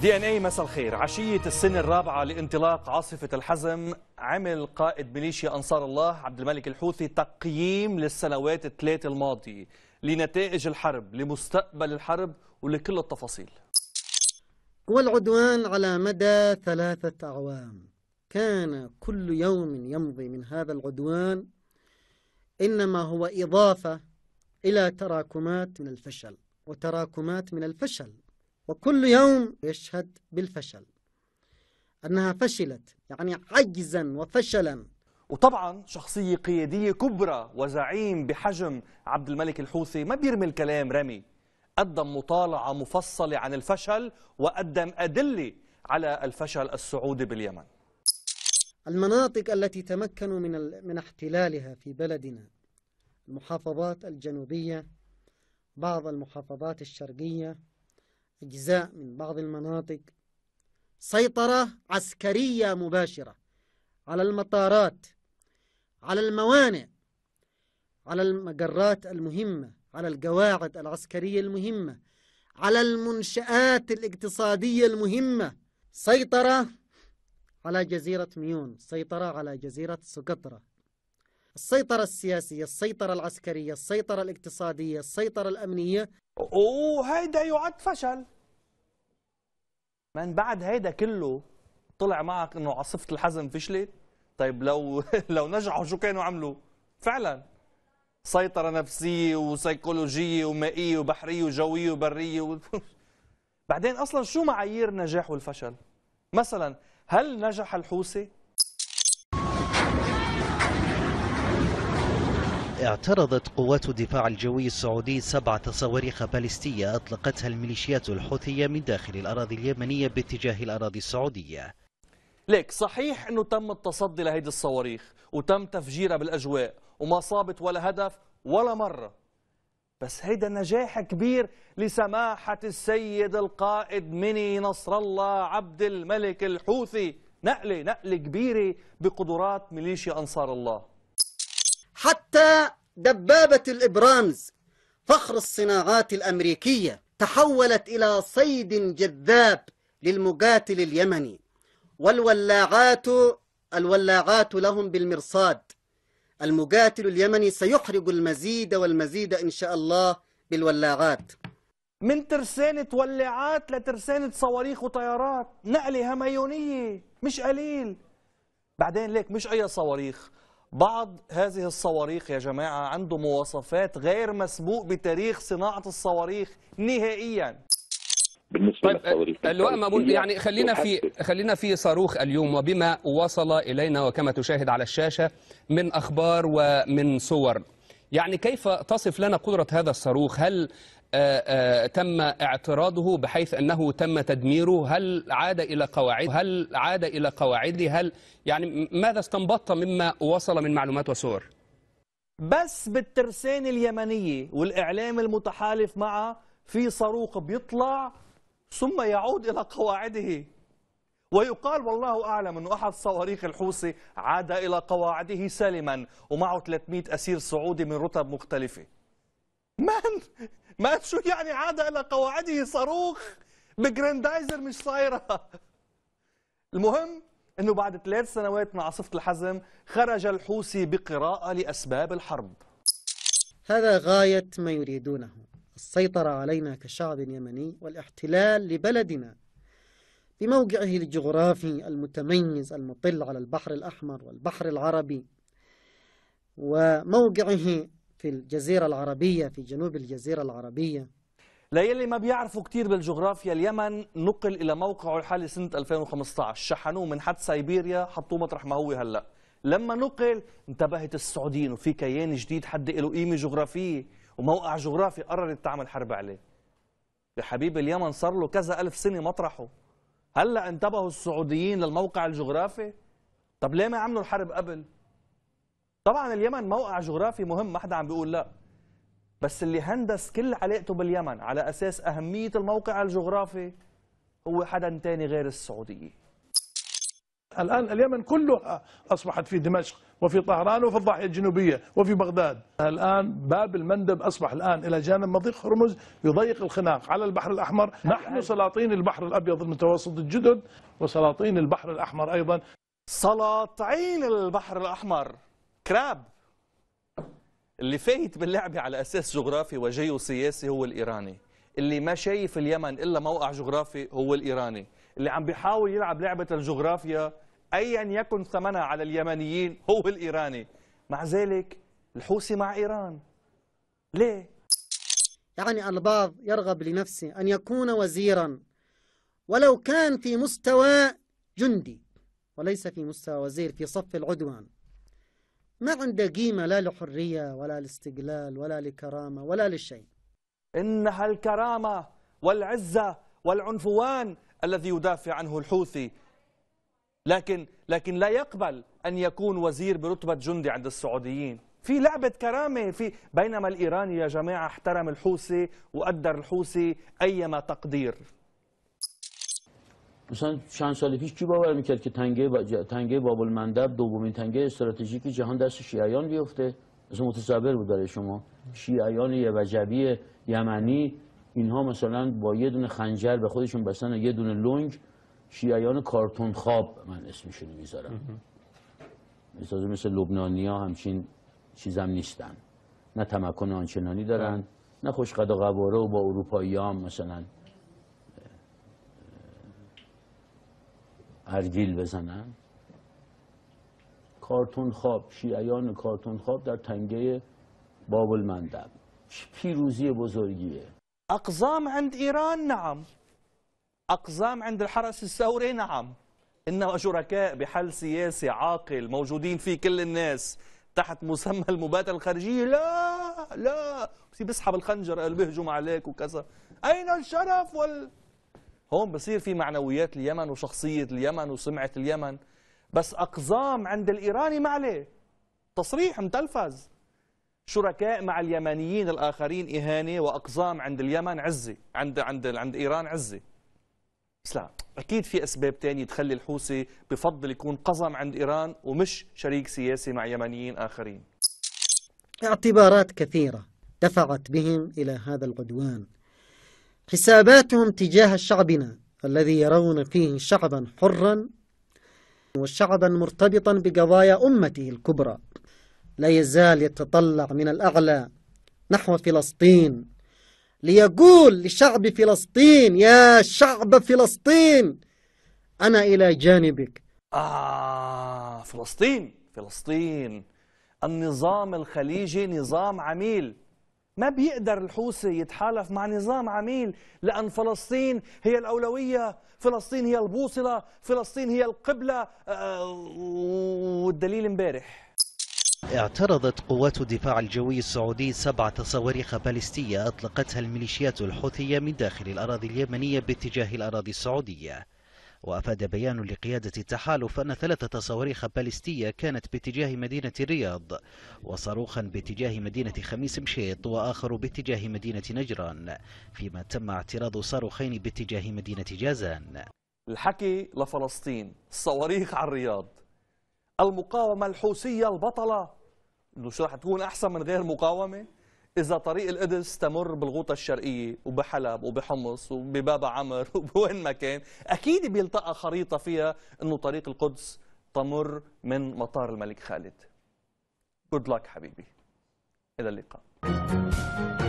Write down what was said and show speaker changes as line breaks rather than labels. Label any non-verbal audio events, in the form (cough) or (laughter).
دي ان اي مساء الخير عشيه السنه الرابعه لانطلاق عاصفه الحزم عمل قائد ميليشيا انصار الله عبد الملك الحوثي تقييم للسنوات الثلاث الماضيه لنتائج الحرب لمستقبل الحرب ولكل التفاصيل
والعدوان على مدى ثلاثة أعوام كان كل يوم يمضي من هذا العدوان إنما هو إضافة إلى تراكمات من الفشل وتراكمات من الفشل وكل يوم يشهد بالفشل أنها فشلت يعني عجزا وفشلا وطبعا شخصية قيادية كبرى وزعيم بحجم
عبد الملك الحوثي ما بيرمي الكلام رمي قدم مطالعة مفصلة عن الفشل وقدم أدلة على الفشل السعودي باليمن
المناطق التي تمكنوا من من احتلالها في بلدنا المحافظات الجنوبية بعض المحافظات الشرقية أجزاء من بعض المناطق سيطرة عسكرية مباشرة على المطارات على الموانئ على المجرات المهمة على القواعد العسكرية المهمة على المنشآت الاقتصادية المهمة سيطرة على جزيرة ميون سيطرة على جزيرة سقطرة السيطرة السياسية السيطرة العسكرية السيطرة الاقتصادية السيطرة الأمنية وهيدا يعد فشل
من بعد هيدا كله طلع معك انه عاصفة الحزم فشلت طيب لو (laughs) لو نجحوا شو كانوا عملوا فعلا سيطرة نفسية وسيكولوجية ومائية وبحرية وجوية وبرية و... (laughs) بعدين أصلا شو معايير النجاح والفشل؟ مثلا هل نجح الحوثي؟
اعترضت قوات الدفاع الجوي السعودي سبعة صواريخ باليستية أطلقتها الميليشيات الحوثية من داخل الأراضي اليمنية باتجاه الأراضي السعودية
ليك صحيح أنه تم التصدي لهيدي الصواريخ وتم تفجيرها بالأجواء وما صابت ولا هدف ولا مرة بس هيدا نجاح كبير لسماحة السيد القائد مني نصر الله عبد الملك الحوثي نقلة نقلة كبيرة
بقدرات ميليشيا أنصار الله حتى دبابة الإبرامز فخر الصناعات الأمريكية تحولت إلى صيد جذاب للمقاتل اليمني والولاعات الولاعات لهم بالمرصاد المقاتل اليمني سيحرق المزيد والمزيد إن شاء الله بالولاعات من ترسانة ولاعات
لترسانة صواريخ وطيارات نقلة هميونية مش قليل بعدين ليك مش أي صواريخ بعض هذه الصواريخ يا جماعة عنده مواصفات غير مسبوق بتاريخ صناعة الصواريخ نهائياً
بالنسبه طيب اللواء طيب، مامون يعني خلينا في
خلينا في صاروخ اليوم وبما وصل الينا وكما تشاهد على الشاشه من اخبار ومن صور يعني كيف تصف لنا قدره هذا الصاروخ هل آآ آه، آآ آه، تم اعتراضه بحيث انه تم تدميره هل عاد الى قواعد هل عاد الى قواعده هل يعني ماذا استنبطت مما وصل من معلومات وصور بس بالترسانه اليمنيه والاعلام المتحالف معه في صاروخ بيطلع ثم يعود إلى قواعده ويقال والله أعلم أن أحد صواريخ الحوثي عاد إلى قواعده سالما ومعه 300 أسير سعودي من رتب مختلفة من؟ ما شو يعني عاد إلى قواعده صاروخ بجراندايزر مش صايرة المهم أنه بعد ثلاث سنوات من عاصفة الحزم خرج الحوثي بقراءة لأسباب الحرب
هذا غاية ما يريدونه السيطرة علينا كشعب يمني والاحتلال لبلدنا بموقعه الجغرافي المتميز المطل على البحر الأحمر والبحر العربي وموقعه في الجزيرة العربية في جنوب الجزيرة العربية ليلي ما بيعرفوا كتير بالجغرافيا
اليمن نقل إلى موقعه الحالي سنة 2015 شحنوه من حد سيبيريا حطوه مطرح ما هو هلأ لما نقل انتبهت السعوديين وفي كيان جديد حد له قيمة جغرافية وموقع جغرافي قررت تعمل حرب عليه يا حبيبي اليمن صار له كذا ألف سنة مطرحه هلا انتبهوا السعوديين للموقع الجغرافي طب ليه ما عملوا الحرب قبل طبعا اليمن موقع جغرافي مهم ما حدا عم بيقول لا بس اللي هندس كل علاقته باليمن على أساس أهمية الموقع الجغرافي هو حدا تاني غير السعوديين الآن اليمن كلها أصبحت في دمشق وفي طهران وفي الضاحية الجنوبية وفي بغداد الآن باب المندب أصبح الآن إلى جانب مضيق هرمز يضيق الخناق على البحر الأحمر نحن سلاطين البحر الأبيض المتوسط الجدد وسلاطين البحر الأحمر أيضا سلاطين البحر الأحمر كراب اللي فايت باللعبة على أساس جغرافي وجيوسياسي هو الإيراني اللي ما شايف اليمن إلا موقع جغرافي هو الإيراني اللي عم بيحاول يلعب لعبة الجغرافيا أيا يكن ثمنها على اليمنيين هو الإيراني مع ذلك الحوثي مع إيران
ليه؟ يعني البعض يرغب لنفسه أن يكون وزيرا ولو كان في مستوى جندي وليس في مستوى وزير في صف العدوان ما عنده قيمة لا لحرية ولا لاستقلال ولا لكرامة ولا لشيء إنها الكرامة والعزة
والعنفوان الذي يدافع عنه الحوثي لكن لكن لا يقبل أن يكون وزير برتبة جندي عند السعوديين في لعبة كرامة في بينما الإيراني يا جماعة احترم الحوثي وقدر الحوثي أيما تقدير
مثلا چند سال پیش کی باور میکرد که تنگه, با... تنگه باب المندب دومین تنگه استراتژیک جهان دست شیعیان بیفته مثلا متصور بود برای شما شیعیان یوجبی یمنی اینها مثلا با یه دونه خنجر به خودشون بستن یه دونه لنگ شیعیان کارتون خواب من اسمشون میذارم مثلا مثل لبنانی ها همچین چیزم نیستن نه تمکن آنچنانی دارن نه خوشقد و و با اروپایی هم مثلا ارگیل بزنن خواب شیعیان خواب در تنگه باب المندب پیروزی بزرگیه
أقزام عند إيران نعم أقزام عند الحرس الثوري نعم إنما شركاء بحل سياسي عاقل موجودين فيه كل الناس تحت مسمى المبادلة الخارجية لا لا بصير بسحب الخنجر قال بيهجم عليك وكذا أين الشرف وال هون بصير في معنويات اليمن وشخصية اليمن وسمعة اليمن بس أقزام عند الإيراني ما عليه تصريح متلفز شركاء مع اليمنيين الآخرين إهانة وأقزام عند اليمن عزة عند عند عند إيران عزة بس لا أكيد في أسباب تانية تخلي الحوثي بفضل يكون قزم عند إيران ومش شريك سياسي مع يمنيين آخرين
اعتبارات كثيرة دفعت بهم إلى هذا العدوان حساباتهم تجاه شعبنا الذي يرون فيه شعبا حرا وشعبا مرتبطا بقضايا أمته الكبرى لا يزال يتطلع من الأعلى نحو فلسطين ليقول لشعب فلسطين يا شعب فلسطين أنا إلى جانبك آه فلسطين
فلسطين النظام الخليجي نظام عميل ما بيقدر الحوثي يتحالف مع نظام عميل لأن فلسطين هي الأولوية فلسطين هي البوصلة فلسطين هي القبلة آه، آه، والدليل امبارح
اعترضت قوات الدفاع الجوي السعودي سبعه صواريخ باليستية أطلقتها الميليشيات الحوثية من داخل الأراضي اليمنية باتجاه الأراضي السعودية وأفاد بيان لقيادة التحالف أن ثلاثة صواريخ باليستية كانت باتجاه مدينة الرياض وصاروخا باتجاه مدينة خميس مشيط وآخر باتجاه مدينة نجران فيما تم اعتراض صاروخين باتجاه مدينة جازان
الحكي لفلسطين الصواريخ على الرياض المقاومة الحوثية البطلة انه شو رح تكون احسن من غير مقاومة إذا طريق القدس تمر بالغوطة الشرقية وبحلب وبحمص وببابا عمر (laughs) وبوين ما كان أكيد بيلتقى خريطة فيها أنه طريق القدس تمر من مطار الملك خالد Good luck حبيبي إلى اللقاء